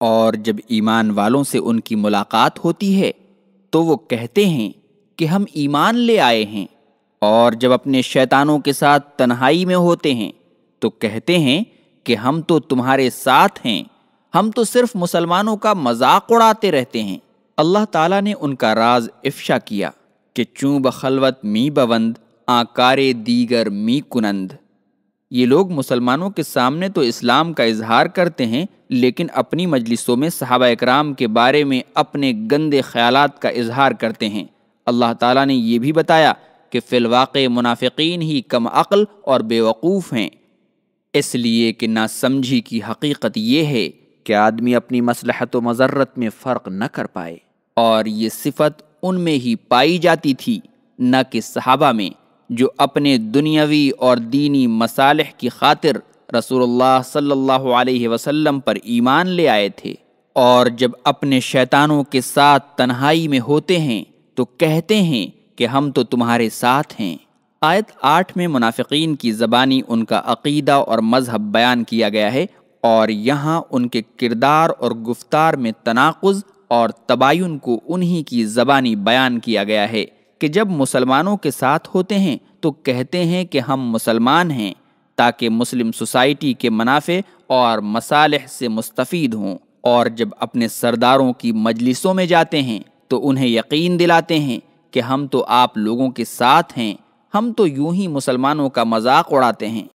اور جب ایمان والوں سے ان کی ملاقات ہوتی ہے تو وہ کہتے ہیں کہ ہم ایمان لے آئے ہیں اور جب اپنے شیطانوں کے ساتھ تنہائی میں ہوتے ہیں تو کہتے ہیں کہ ہم تو تمہارے ساتھ ہیں ہم تو صرف مسلمانوں کا مذاق اڑاتے رہتے ہیں اللہ تعالیٰ نے ان کا راز افشا کیا کہ چوں بخلوت می بوند آکار دیگر می کنند یہ لوگ مسلمانوں کے سامنے تو اسلام کا اظہار کرتے ہیں لیکن اپنی مجلسوں میں صحابہ اکرام کے بارے میں اپنے گندے خیالات کا اظہار کرتے ہیں اللہ تعالیٰ نے یہ بھی بتایا کہ فی الواقع منافقین ہی کم عقل اور بے وقوف ہیں اس لیے کہ نہ سمجھی کی حقیقت یہ ہے کہ آدمی اپنی مسلحت و مذرت میں فرق نہ کر پائے اور یہ صفت ان میں ہی پائی جاتی تھی نہ کہ صحابہ میں جو اپنے دنیاوی اور دینی مصالح کی خاطر رسول اللہ صلی اللہ علیہ وسلم پر ایمان لے آئے تھے اور جب اپنے شیطانوں کے ساتھ تنہائی میں ہوتے ہیں تو کہتے ہیں کہ ہم تو تمہارے ساتھ ہیں آیت آٹھ میں منافقین کی زبانی ان کا عقیدہ اور مذہب بیان کیا گیا ہے اور یہاں ان کے کردار اور گفتار میں تناقض اور تباین کو انہی کی زبانی بیان کیا گیا ہے کہ جب مسلمانوں کے ساتھ ہوتے ہیں تو کہتے ہیں کہ ہم مسلمان ہیں تاکہ مسلم سوسائٹی کے منافع اور مصالح سے مستفید ہوں اور جب اپنے سرداروں کی مجلسوں میں جاتے ہیں تو انہیں یقین دلاتے ہیں کہ ہم تو آپ لوگوں کے ساتھ ہیں ہم تو یوں ہی مسلمانوں کا مذاق اڑاتے ہیں